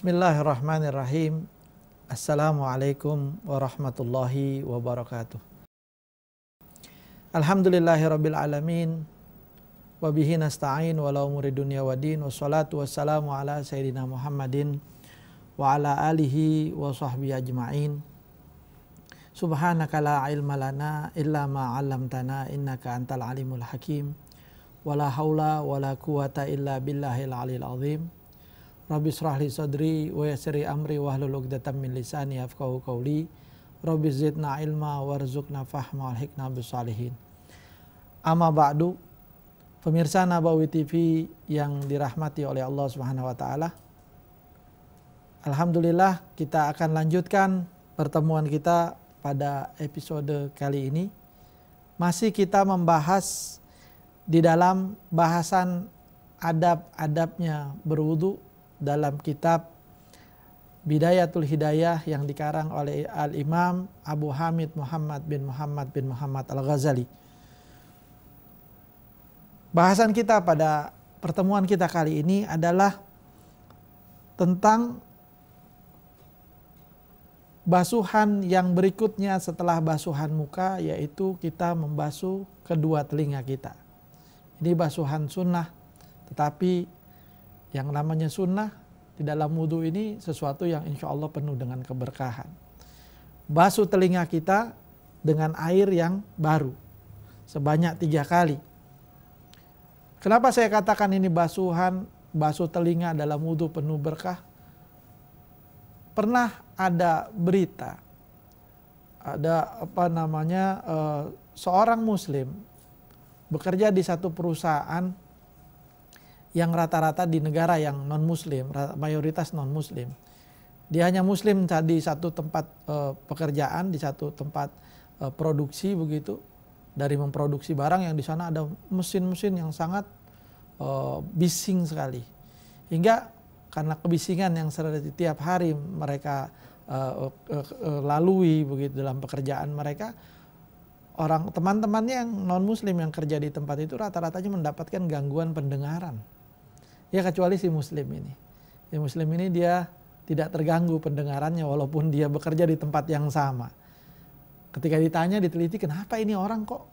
Bismillahirrahmanirrahim. Assalamualaikum warahmatullahi wabarakatuh. Alhamdulillahirabbil alamin. Wa bihi nasta'in wala umuri dunya waddin wassalatu wassalamu ala sayyidina Muhammadin wa ala alihi wa sahbihi ajmain. Subhanaka la ilma lana illa ma 'allamtana innaka antal alimul hakim. Wala haula wala quwata illa billahil aliyil azim. Rabbi srahli sadri wa yassiri amri wahlul 'uqdatam min lisani yafqahu qawli. Rabbi zidna ilma warzuqna fahma wal hikna bisalihin. Amma ba'du. Pemirsa Nabawi TV yang dirahmati oleh Allah Subhanahu wa taala. Alhamdulillah kita akan lanjutkan pertemuan kita pada episode kali ini. Masih kita membahas di dalam bahasan adab-adabnya berwudu dalam kitab Bidayatul Hidayah yang dikarang oleh Al-Imam Abu Hamid Muhammad bin Muhammad bin Muhammad Al-Ghazali. Bahasan kita pada pertemuan kita kali ini adalah tentang basuhan yang berikutnya setelah basuhan muka yaitu kita membasuh kedua telinga kita. Ini basuhan sunnah tetapi yang namanya sunnah di dalam wudhu ini sesuatu yang insya Allah penuh dengan keberkahan. Basuh telinga kita dengan air yang baru sebanyak tiga kali. Kenapa saya katakan ini basuhan, basuh telinga dalam wudhu penuh berkah? Pernah ada berita, ada apa namanya, eh, seorang muslim bekerja di satu perusahaan yang rata-rata di negara yang non muslim mayoritas non muslim dia hanya muslim di satu tempat e, pekerjaan di satu tempat e, produksi begitu dari memproduksi barang yang di sana ada mesin-mesin yang sangat e, bising sekali hingga karena kebisingan yang setiap hari mereka e, e, e, lalui begitu dalam pekerjaan mereka orang teman-temannya yang non muslim yang kerja di tempat itu rata-ratanya mendapatkan gangguan pendengaran Ya kecuali si muslim ini. Si muslim ini dia tidak terganggu pendengarannya walaupun dia bekerja di tempat yang sama. Ketika ditanya, diteliti kenapa ini orang kok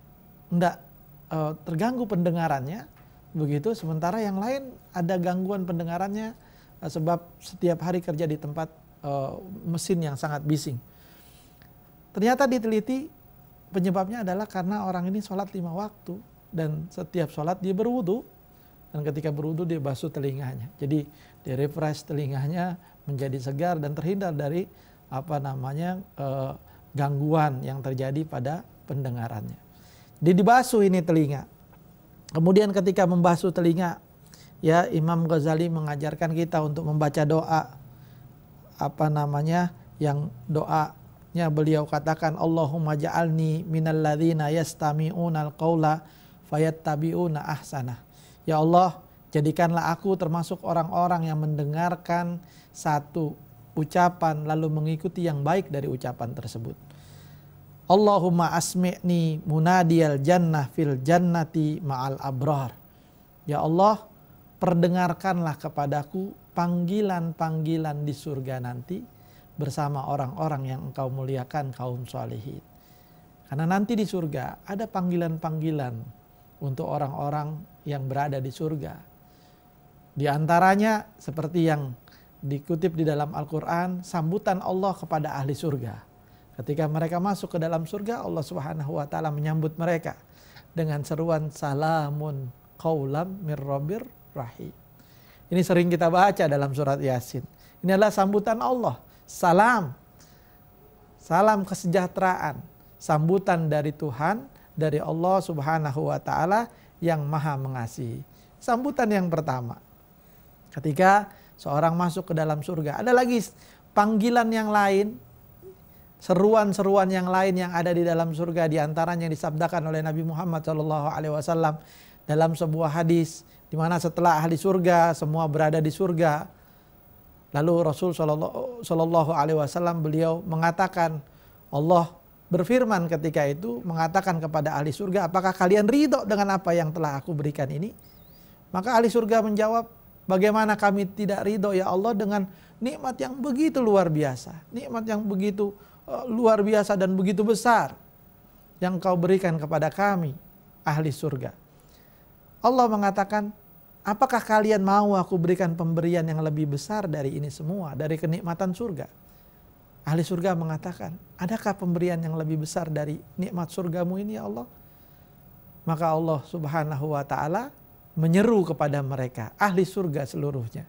enggak e, eh, terganggu pendengarannya begitu sementara yang lain ada gangguan pendengarannya e, sebab setiap hari kerja di tempat e, mesin yang sangat bising. Ternyata diteliti penyebabnya adalah karena orang ini sholat lima waktu dan setiap sholat dia berwudu dan ketika berwudu dia basuh telinganya. Jadi dia refresh telinganya menjadi segar dan terhindar dari apa namanya eh, gangguan yang terjadi pada pendengarannya. Jadi dibasuh ini telinga. Kemudian ketika membasuh telinga, ya Imam Ghazali mengajarkan kita untuk membaca doa apa namanya yang doanya beliau katakan Allahumma ja'alni minalladzina yastami'una alqaula fayattabi'una ahsanah. Ya Allah, jadikanlah aku termasuk orang-orang yang mendengarkan satu ucapan lalu mengikuti yang baik dari ucapan tersebut. Allahumma asmi'ni munadiyal jannah fil jannati ma'al abrar. Ya Allah, perdengarkanlah kepadaku panggilan-panggilan di surga nanti bersama orang-orang yang engkau muliakan kaum solehin. Karena nanti di surga ada panggilan-panggilan untuk orang-orang yang berada di surga. Di antaranya seperti yang dikutip di dalam Al-Qur'an, sambutan Allah kepada ahli surga. Ketika mereka masuk ke dalam surga, Allah Subhanahu wa taala menyambut mereka dengan seruan salamun Kaulam Mirrobir rahim. Ini sering kita baca dalam surat Yasin. Ini adalah sambutan Allah. Salam. Salam kesejahteraan. Sambutan dari Tuhan dari Allah Subhanahu wa taala yang Maha Mengasihi. Sambutan yang pertama. Ketika seorang masuk ke dalam surga, ada lagi panggilan yang lain, seruan-seruan yang lain yang ada di dalam surga di antaranya yang disabdakan oleh Nabi Muhammad Shallallahu alaihi wasallam dalam sebuah hadis di mana setelah ahli surga semua berada di surga lalu Rasul Shallallahu alaihi wasallam beliau mengatakan Allah berfirman ketika itu mengatakan kepada ahli surga, apakah kalian ridho dengan apa yang telah aku berikan ini? Maka ahli surga menjawab, bagaimana kami tidak ridho ya Allah dengan nikmat yang begitu luar biasa. Nikmat yang begitu uh, luar biasa dan begitu besar yang kau berikan kepada kami, ahli surga. Allah mengatakan, apakah kalian mau aku berikan pemberian yang lebih besar dari ini semua, dari kenikmatan surga? Ahli surga mengatakan, adakah pemberian yang lebih besar dari nikmat surgamu ini ya Allah? Maka Allah subhanahu wa ta'ala menyeru kepada mereka, ahli surga seluruhnya.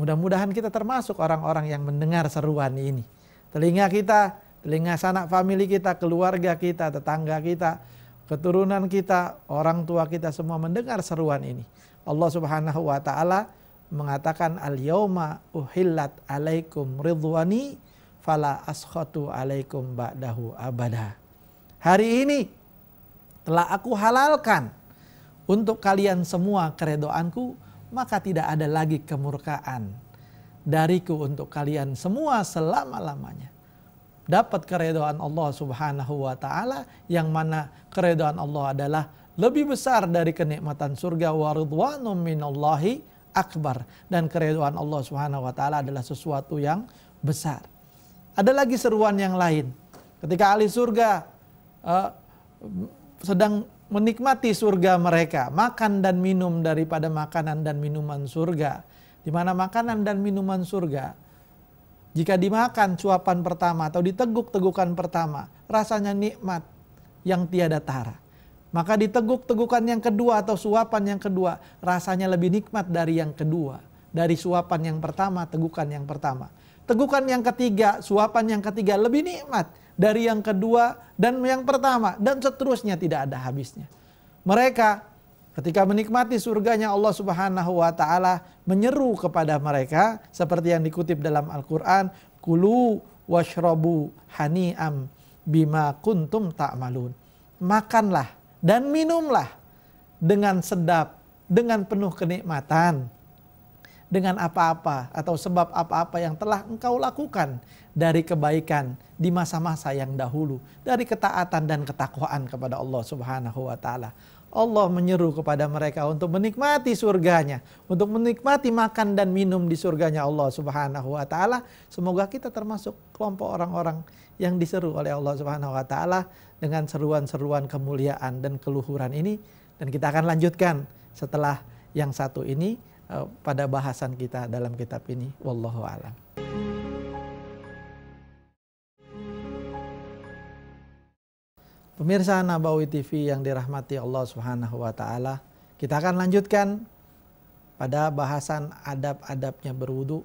Mudah-mudahan kita termasuk orang-orang yang mendengar seruan ini. Telinga kita, telinga sanak famili kita, keluarga kita, tetangga kita, keturunan kita, orang tua kita semua mendengar seruan ini. Allah Subhanahu wa taala mengatakan al yawma uhillat alaikum ridwani fala askhatu alaikum ba'dahu abada. Hari ini telah aku halalkan untuk kalian semua keredoanku, maka tidak ada lagi kemurkaan dariku untuk kalian semua selama-lamanya. Dapat keredoan Allah subhanahu wa ta'ala yang mana keredoan Allah adalah lebih besar dari kenikmatan surga wa ridwanum minallahi akbar. Dan keredoan Allah subhanahu wa ta'ala adalah sesuatu yang besar. Ada lagi seruan yang lain. Ketika ahli surga uh, sedang menikmati surga mereka, makan dan minum daripada makanan dan minuman surga. Di mana makanan dan minuman surga jika dimakan suapan pertama atau diteguk-tegukan pertama, rasanya nikmat yang tiada tara. Maka diteguk-tegukan yang kedua atau suapan yang kedua, rasanya lebih nikmat dari yang kedua, dari suapan yang pertama, tegukan yang pertama. Tegukan yang ketiga, suapan yang ketiga lebih nikmat dari yang kedua dan yang pertama dan seterusnya tidak ada habisnya. Mereka ketika menikmati surganya Allah Subhanahu wa taala menyeru kepada mereka seperti yang dikutip dalam Al-Qur'an, "Kulu washrabu hani'am bima kuntum ta'malun." Makanlah dan minumlah dengan sedap, dengan penuh kenikmatan dengan apa-apa atau sebab apa-apa yang telah engkau lakukan dari kebaikan di masa-masa yang dahulu, dari ketaatan dan ketakwaan kepada Allah Subhanahu wa taala. Allah menyeru kepada mereka untuk menikmati surganya, untuk menikmati makan dan minum di surganya Allah Subhanahu wa taala. Semoga kita termasuk kelompok orang-orang yang diseru oleh Allah Subhanahu wa taala dengan seruan-seruan kemuliaan dan keluhuran ini dan kita akan lanjutkan setelah yang satu ini Eh, pada bahasan kita dalam kitab ini wallahu alam Pemirsa Nabawi TV yang dirahmati Allah Subhanahu wa taala, kita akan lanjutkan pada bahasan adab-adabnya berwudu.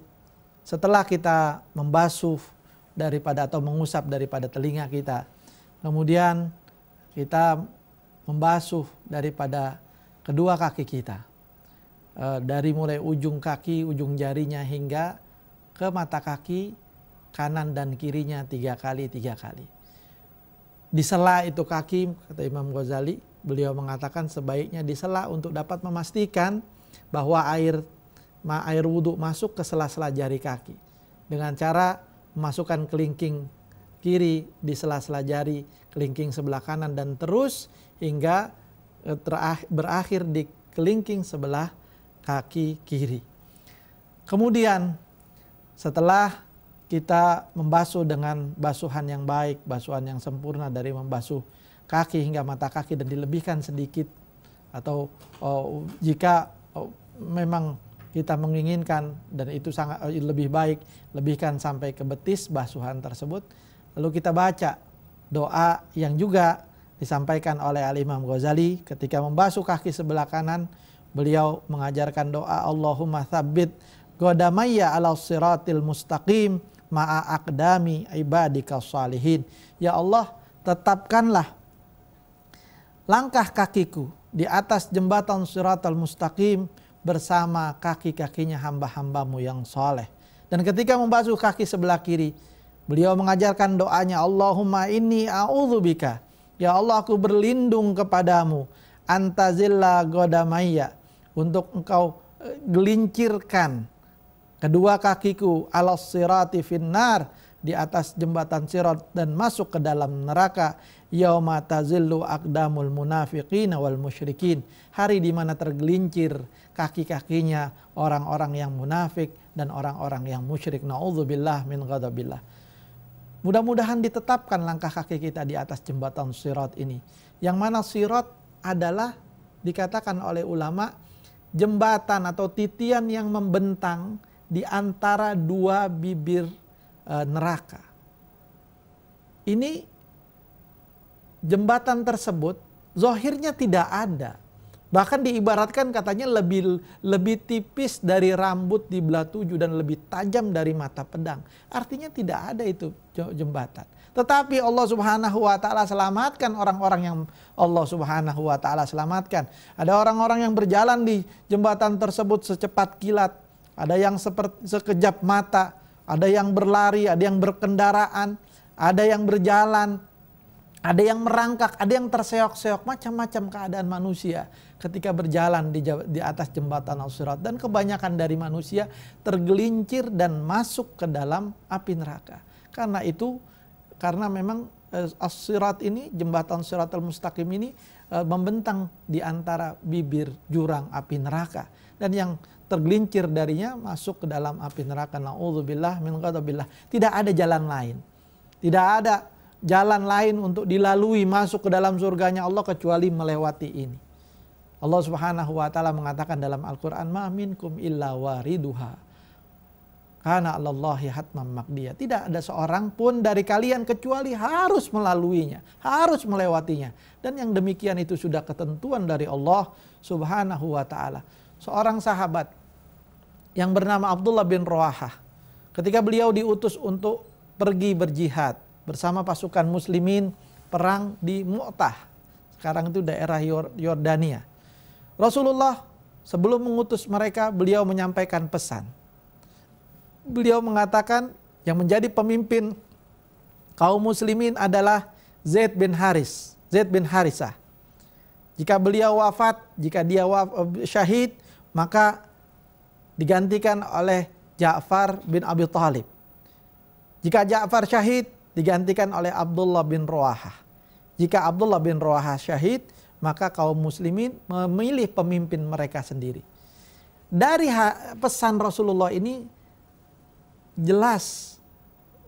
Setelah kita membasuh daripada atau mengusap daripada telinga kita, kemudian kita membasuh daripada kedua kaki kita. Eh, dari mulai ujung kaki, ujung jarinya hingga ke mata kaki kanan dan kirinya tiga kali tiga kali. Disela itu kaki kata Imam Ghazali, beliau mengatakan sebaiknya di sela untuk dapat memastikan bahwa air air wudhu masuk ke sela-sela jari kaki dengan cara memasukkan kelingking kiri di sela-sela jari, kelingking sebelah kanan dan terus hingga eh, berakhir di kelingking sebelah kaki kiri. Kemudian setelah kita membasuh dengan basuhan yang baik, basuhan yang sempurna dari membasuh kaki hingga mata kaki dan dilebihkan sedikit atau oh, jika oh, memang kita menginginkan dan itu sangat oh, lebih baik lebihkan sampai ke betis basuhan tersebut lalu kita baca doa yang juga disampaikan oleh Al Imam Ghazali ketika membasuh kaki sebelah kanan Beliau mengajarkan doa Allahumma thabbit godamaya ala siratil mustaqim ma'a akdami ibadika salihin. Ya Allah, tetapkanlah langkah kakiku di atas jembatan siratul mustaqim bersama kaki-kakinya hamba-hambamu yang soleh. Dan ketika membasuh kaki sebelah kiri, beliau mengajarkan doanya, Allahumma inni a'udzubika. Ya Allah, aku berlindung kepadamu. Antazilla godamaya untuk engkau eh, gelincirkan kedua kakiku alas sirati finnar di atas jembatan sirat dan masuk ke dalam neraka yauma tazillu aqdamul munafiqin wal musyrikin hari di mana tergelincir kaki-kakinya orang-orang yang munafik dan orang-orang yang musyrik naudzubillah min ghadabillah Mudah-mudahan ditetapkan langkah kaki kita di atas jembatan sirat ini. Yang mana sirat adalah dikatakan oleh ulama jembatan atau titian yang membentang di antara dua bibir e, neraka. Ini jembatan tersebut zohirnya tidak ada. Bahkan diibaratkan katanya lebih lebih tipis dari rambut di belah tujuh dan lebih tajam dari mata pedang. Artinya tidak ada itu jembatan. Tetapi Allah Subhanahu wa taala selamatkan orang-orang yang Allah Subhanahu wa taala selamatkan. Ada orang-orang yang berjalan di jembatan tersebut secepat kilat, ada yang seperti sekejap mata, ada yang berlari, ada yang berkendaraan, ada yang berjalan, ada yang merangkak, ada yang terseok-seok, macam-macam keadaan manusia ketika berjalan di, di atas jembatan al surat Dan kebanyakan dari manusia tergelincir dan masuk ke dalam api neraka. Karena itu karena memang eh, as-sirat ini jembatan siratul mustaqim ini eh, membentang di antara bibir jurang api neraka dan yang tergelincir darinya masuk ke dalam api neraka naudzubillah min ghadabillah tidak ada jalan lain tidak ada jalan lain untuk dilalui masuk ke dalam surganya Allah kecuali melewati ini Allah Subhanahu wa taala mengatakan dalam Al-Qur'an ma minkum illa wariduha karena hatmam makdia. Tidak ada seorang pun dari kalian kecuali harus melaluinya. Harus melewatinya. Dan yang demikian itu sudah ketentuan dari Allah subhanahu wa ta'ala. Seorang sahabat yang bernama Abdullah bin Ruaha. Ketika beliau diutus untuk pergi berjihad bersama pasukan muslimin perang di Mu'tah. Sekarang itu daerah Yordania. Rasulullah sebelum mengutus mereka beliau menyampaikan pesan beliau mengatakan yang menjadi pemimpin kaum muslimin adalah Zaid bin Haris, Zaid bin Harisah. Jika beliau wafat, jika dia waf, syahid, maka digantikan oleh Ja'far bin Abi Thalib. Jika Ja'far syahid, digantikan oleh Abdullah bin Ruaha. Jika Abdullah bin Ruaha syahid, maka kaum muslimin memilih pemimpin mereka sendiri. Dari pesan Rasulullah ini jelas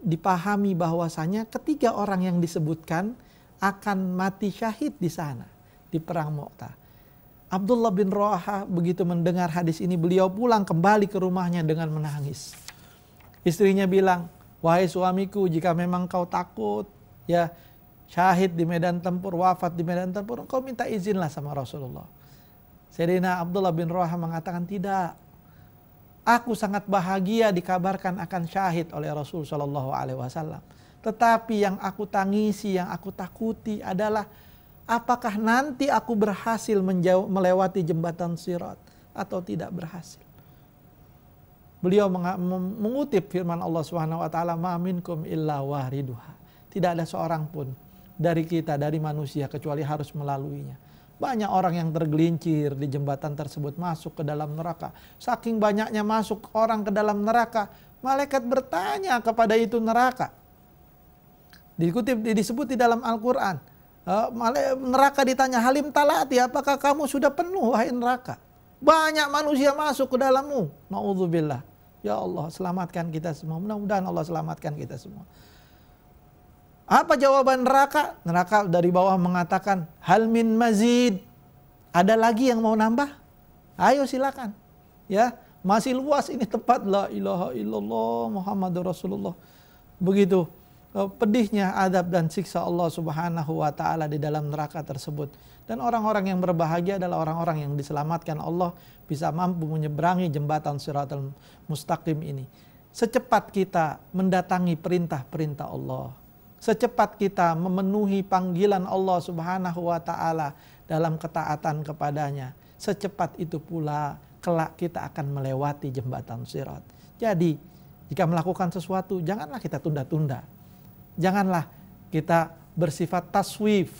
dipahami bahwasanya ketiga orang yang disebutkan akan mati syahid di sana di perang Mu'tah. Abdullah bin Roha begitu mendengar hadis ini beliau pulang kembali ke rumahnya dengan menangis. Istrinya bilang, wahai suamiku jika memang kau takut ya syahid di medan tempur, wafat di medan tempur, kau minta izinlah sama Rasulullah. Serina Abdullah bin Roha mengatakan tidak, Aku sangat bahagia dikabarkan akan syahid oleh Rasul Shallallahu Alaihi Wasallam. Tetapi yang aku tangisi, yang aku takuti adalah apakah nanti aku berhasil menjauh, melewati jembatan Sirat atau tidak berhasil. Beliau mengutip firman Allah Subhanahu wa taala, "Ma minkum illa Tidak ada seorang pun dari kita, dari manusia kecuali harus melaluinya. Banyak orang yang tergelincir di jembatan tersebut masuk ke dalam neraka. Saking banyaknya masuk orang ke dalam neraka, malaikat bertanya kepada itu neraka. Dikutip disebut di dalam Al-Qur'an. Eh, neraka ditanya Halim Talati, apakah kamu sudah penuh wahai neraka? Banyak manusia masuk ke dalammu. Ma'udzubillah. Ya Allah, selamatkan kita semua. Mudah-mudahan Allah selamatkan kita semua. Apa jawaban neraka? Neraka dari bawah mengatakan, hal min mazid. Ada lagi yang mau nambah? Ayo silakan. Ya, masih luas ini tempat la ilaha illallah Muhammadur Rasulullah. Begitu e, pedihnya adab dan siksa Allah Subhanahu wa taala di dalam neraka tersebut. Dan orang-orang yang berbahagia adalah orang-orang yang diselamatkan Allah bisa mampu menyeberangi jembatan Siratul Mustaqim ini. Secepat kita mendatangi perintah-perintah Allah secepat kita memenuhi panggilan Allah Subhanahu wa taala dalam ketaatan kepadanya, secepat itu pula kelak kita akan melewati jembatan sirat. Jadi, jika melakukan sesuatu janganlah kita tunda-tunda. Janganlah kita bersifat taswif.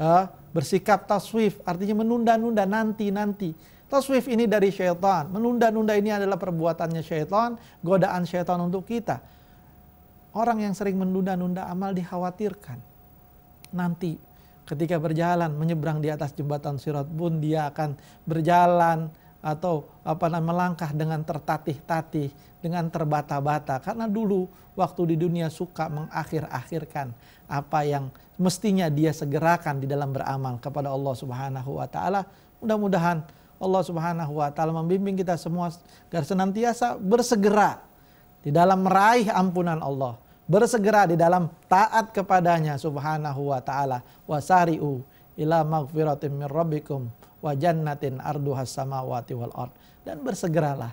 Ya, bersikap taswif artinya menunda-nunda nanti-nanti. Taswif ini dari syaitan. Menunda-nunda ini adalah perbuatannya syaitan, godaan syaitan untuk kita Orang yang sering menunda-nunda amal dikhawatirkan. Nanti ketika berjalan menyeberang di atas jembatan sirat pun dia akan berjalan atau apa namanya melangkah dengan tertatih-tatih, dengan terbata-bata karena dulu waktu di dunia suka mengakhir-akhirkan apa yang mestinya dia segerakan di dalam beramal kepada Allah Subhanahu wa taala. Mudah-mudahan Allah Subhanahu wa taala membimbing kita semua agar senantiasa bersegera di dalam meraih ampunan Allah bersegera di dalam taat kepadanya subhanahu wa ta'ala wasari'u ila maghfiratin min rabbikum wa jannatin arduhas samawati wal ard dan bersegeralah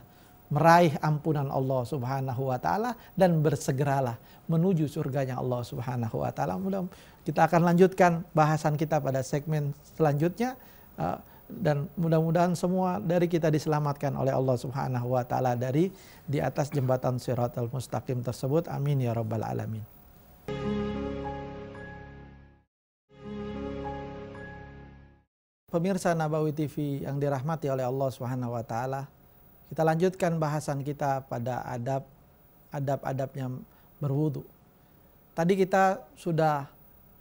meraih ampunan Allah subhanahu wa ta'ala dan bersegeralah menuju surganya Allah subhanahu wa ta'ala kita akan lanjutkan bahasan kita pada segmen selanjutnya eh, dan mudah-mudahan semua dari kita diselamatkan oleh Allah Subhanahu wa taala dari di atas jembatan Shiratal Mustaqim tersebut. Amin ya rabbal alamin. Pemirsa Nabawi TV yang dirahmati oleh Allah Subhanahu wa taala, kita lanjutkan bahasan kita pada adab adab-adabnya berwudu. Tadi kita sudah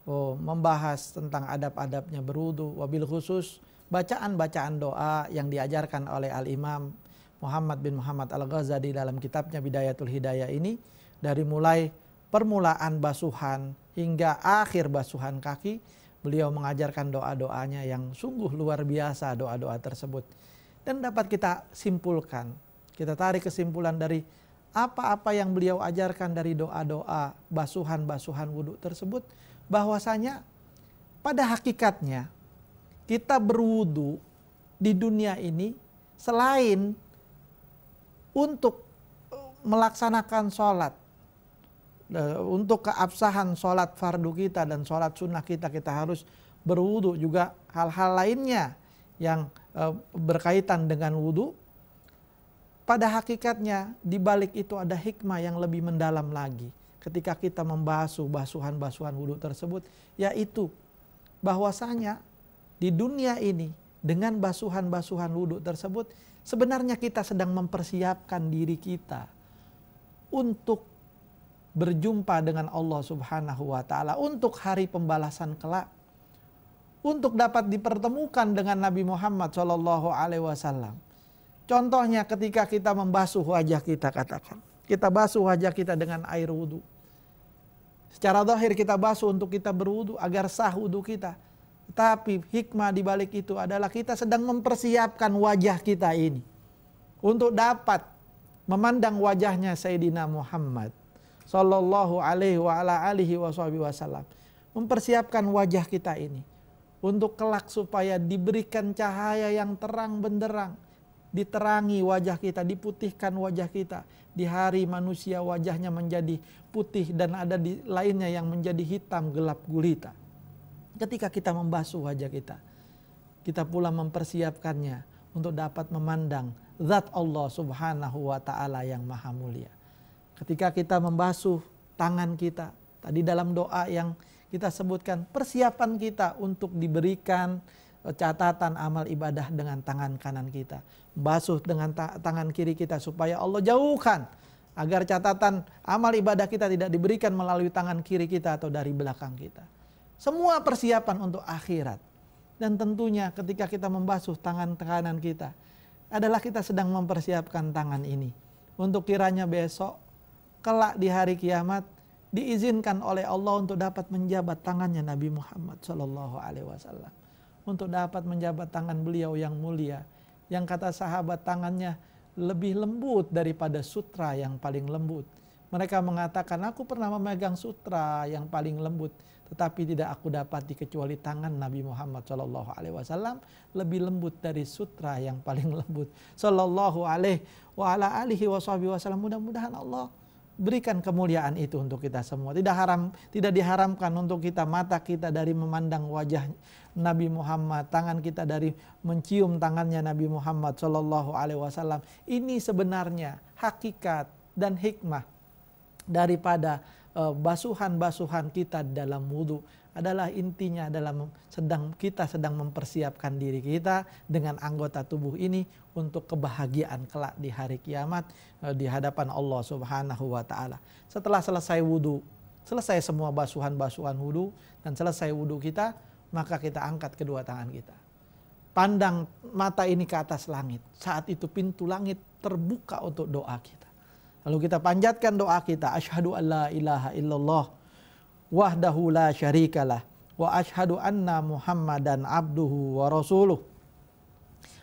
oh, membahas tentang adab-adabnya berwudu, wabil khusus bacaan-bacaan doa yang diajarkan oleh Al-Imam Muhammad bin Muhammad Al-Ghazali dalam kitabnya Bidayatul Hidayah ini dari mulai permulaan basuhan hingga akhir basuhan kaki beliau mengajarkan doa-doanya yang sungguh luar biasa doa-doa tersebut dan dapat kita simpulkan kita tarik kesimpulan dari apa-apa yang beliau ajarkan dari doa-doa basuhan-basuhan wudhu tersebut bahwasanya pada hakikatnya kita berwudu di dunia ini selain untuk e, melaksanakan sholat, e, untuk keabsahan sholat fardu kita dan sholat sunnah kita, kita harus berwudu juga hal-hal lainnya yang e, berkaitan dengan wudu. Pada hakikatnya di balik itu ada hikmah yang lebih mendalam lagi ketika kita membasuh basuhan-basuhan wudu tersebut, yaitu bahwasanya di dunia ini dengan basuhan-basuhan wudhu tersebut sebenarnya kita sedang mempersiapkan diri kita untuk berjumpa dengan Allah Subhanahu wa taala untuk hari pembalasan kelak untuk dapat dipertemukan dengan Nabi Muhammad Shallallahu alaihi wasallam. Contohnya ketika kita membasuh wajah kita katakan, kita basuh wajah kita dengan air wudhu. Secara zahir kita basuh untuk kita berwudhu agar sah wudhu kita. Tapi hikmah di balik itu adalah kita sedang mempersiapkan wajah kita ini untuk dapat memandang wajahnya Sayyidina Muhammad sallallahu alaihi wa ala alihi wasallam. Mempersiapkan wajah kita ini untuk kelak supaya diberikan cahaya yang terang benderang, diterangi wajah kita, diputihkan wajah kita. Di hari manusia wajahnya menjadi putih dan ada di lainnya yang menjadi hitam gelap gulita. Ketika kita membasuh wajah kita, kita pula mempersiapkannya untuk dapat memandang zat Allah Subhanahu wa taala yang maha mulia. Ketika kita membasuh tangan kita, tadi dalam doa yang kita sebutkan, persiapan kita untuk diberikan eh, catatan amal ibadah dengan tangan kanan kita. Basuh dengan ta tangan kiri kita supaya Allah jauhkan agar catatan amal ibadah kita tidak diberikan melalui tangan kiri kita atau dari belakang kita. Semua persiapan untuk akhirat. Dan tentunya ketika kita membasuh tangan kanan kita adalah kita sedang mempersiapkan tangan ini untuk kiranya besok kelak di hari kiamat diizinkan oleh Allah untuk dapat menjabat tangannya Nabi Muhammad SAW. untuk dapat menjabat tangan beliau yang mulia yang kata sahabat tangannya lebih lembut daripada sutra yang paling lembut. Mereka mengatakan, aku pernah memegang sutra yang paling lembut tetapi tidak aku dapati kecuali tangan Nabi Muhammad Shallallahu Alaihi Wasallam lebih lembut dari sutra yang paling lembut Shallallahu Alaihi wasallam mudah-mudahan Allah berikan kemuliaan itu untuk kita semua tidak haram tidak diharamkan untuk kita mata kita dari memandang wajah Nabi Muhammad tangan kita dari mencium tangannya Nabi Muhammad Shallallahu Alaihi Wasallam ini sebenarnya hakikat dan hikmah daripada Eh, basuhan-basuhan kita dalam wudhu adalah intinya dalam sedang kita sedang mempersiapkan diri kita dengan anggota tubuh ini untuk kebahagiaan kelak di hari kiamat eh, di hadapan Allah Subhanahu wa taala. Setelah selesai wudhu, selesai semua basuhan-basuhan wudhu dan selesai wudhu kita, maka kita angkat kedua tangan kita. Pandang mata ini ke atas langit. Saat itu pintu langit terbuka untuk doa kita. Lalu kita panjatkan doa kita, an alla ilaha illallah wahdahu la syarikalah wa ashadu anna Muhammadan abduhu wa rasuluh.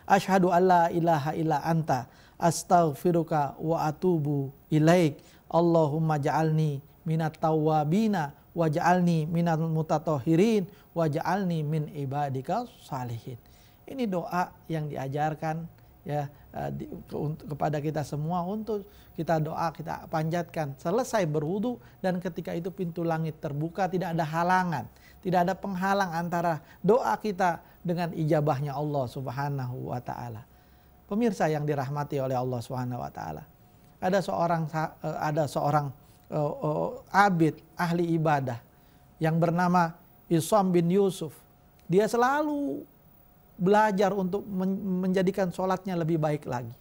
an alla ilaha illa anta astaghfiruka wa atubu ilaik. Allahumma ja'alni minat tawabina waj'alni minat mutatohirin waj'alni min ibadika salihin. Ini doa yang diajarkan ya Eh, di, ke, untuk, kepada kita semua untuk kita doa kita panjatkan selesai berwudu dan ketika itu pintu langit terbuka tidak ada halangan tidak ada penghalang antara doa kita dengan ijabahnya Allah Subhanahu wa taala. Pemirsa yang dirahmati oleh Allah Subhanahu wa taala. Ada seorang eh, ada seorang uh, uh, abid ahli ibadah yang bernama Isam bin Yusuf. Dia selalu belajar untuk menjadikan sholatnya lebih baik lagi.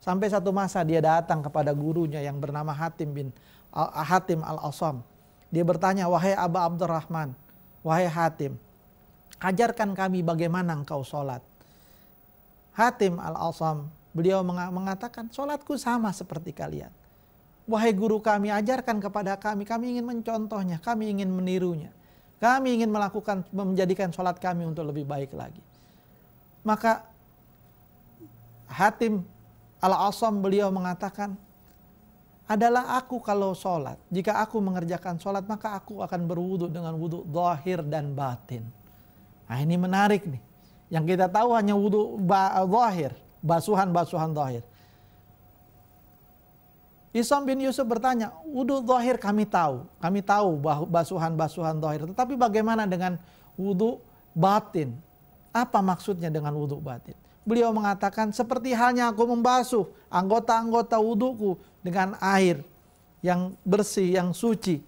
Sampai satu masa dia datang kepada gurunya yang bernama Hatim bin al Hatim Al-Asam. Dia bertanya, wahai Aba Abdurrahman, wahai Hatim, ajarkan kami bagaimana engkau sholat. Hatim Al-Asam, beliau mengatakan, sholatku sama seperti kalian. Wahai guru kami, ajarkan kepada kami, kami ingin mencontohnya, kami ingin menirunya. Kami ingin melakukan, menjadikan sholat kami untuk lebih baik lagi. Maka Hatim Al-Asam beliau mengatakan, adalah aku kalau sholat. Jika aku mengerjakan sholat, maka aku akan berwudhu dengan wudhu zahir dan batin. Nah ini menarik nih. Yang kita tahu hanya wudhu zahir, basuhan-basuhan zahir. Isam bin Yusuf bertanya, wudhu zahir kami tahu. Kami tahu basuhan-basuhan zahir. Tetapi bagaimana dengan wudhu batin? Apa maksudnya dengan wudhu batin? Beliau mengatakan seperti halnya aku membasuh anggota-anggota wudhuku dengan air yang bersih, yang suci.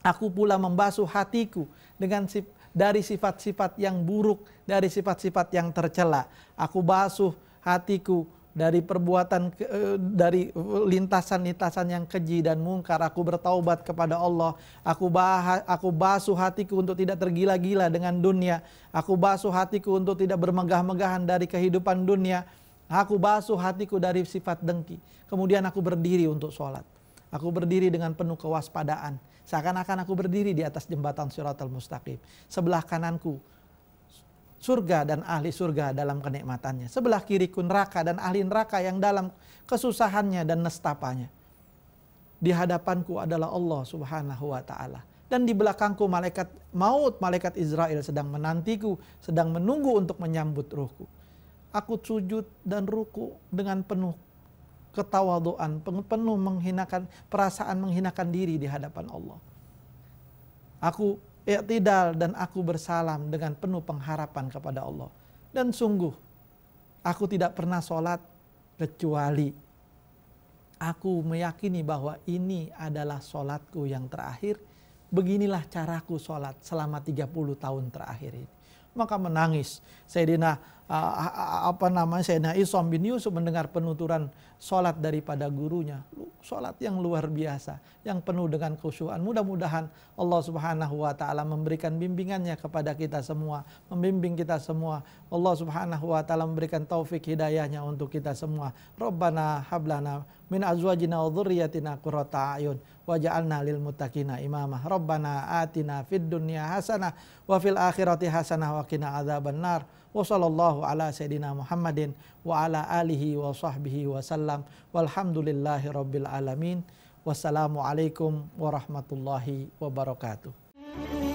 Aku pula membasuh hatiku dengan dari sifat-sifat yang buruk, dari sifat-sifat yang tercela. Aku basuh hatiku dari perbuatan eh, dari lintasan-lintasan yang keji dan mungkar aku bertaubat kepada Allah aku bah, aku basuh hatiku untuk tidak tergila-gila dengan dunia aku basuh hatiku untuk tidak bermegah-megahan dari kehidupan dunia aku basuh hatiku dari sifat dengki kemudian aku berdiri untuk sholat aku berdiri dengan penuh kewaspadaan seakan-akan aku berdiri di atas jembatan siratal mustaqim sebelah kananku surga dan ahli surga dalam kenikmatannya. Sebelah kiriku neraka dan ahli neraka yang dalam kesusahannya dan nestapanya. Di hadapanku adalah Allah subhanahu wa ta'ala. Dan di belakangku malaikat maut, malaikat Israel sedang menantiku, sedang menunggu untuk menyambut ruhku. Aku sujud dan ruku dengan penuh ketawaduan, penuh menghinakan perasaan menghinakan diri di hadapan Allah. Aku i'tidal dan aku bersalam dengan penuh pengharapan kepada Allah. Dan sungguh, aku tidak pernah sholat kecuali aku meyakini bahwa ini adalah sholatku yang terakhir. Beginilah caraku sholat selama 30 tahun terakhir ini. Maka menangis Sayyidina uh, apa namanya Sayyidina Isom bin Yusuf mendengar penuturan sholat daripada gurunya. Sholat yang luar biasa, yang penuh dengan khusyuan. Mudah-mudahan Allah subhanahu wa ta'ala memberikan bimbingannya kepada kita semua. Membimbing kita semua. Allah subhanahu wa ta'ala memberikan taufik hidayahnya untuk kita semua. Rabbana hablana min azwajina wa dhurriyyatina qurrata ayun waj'alna lil muttaqina imamah. Rabbana atina fid dunya hasanah wa fil akhirati hasanah wa qina adzabannar. وصلى الله على سيدنا محمد وعلى آله وصحبه وسلم والحمد لله رب العالمين والسلام عليكم ورحمة الله وبركاته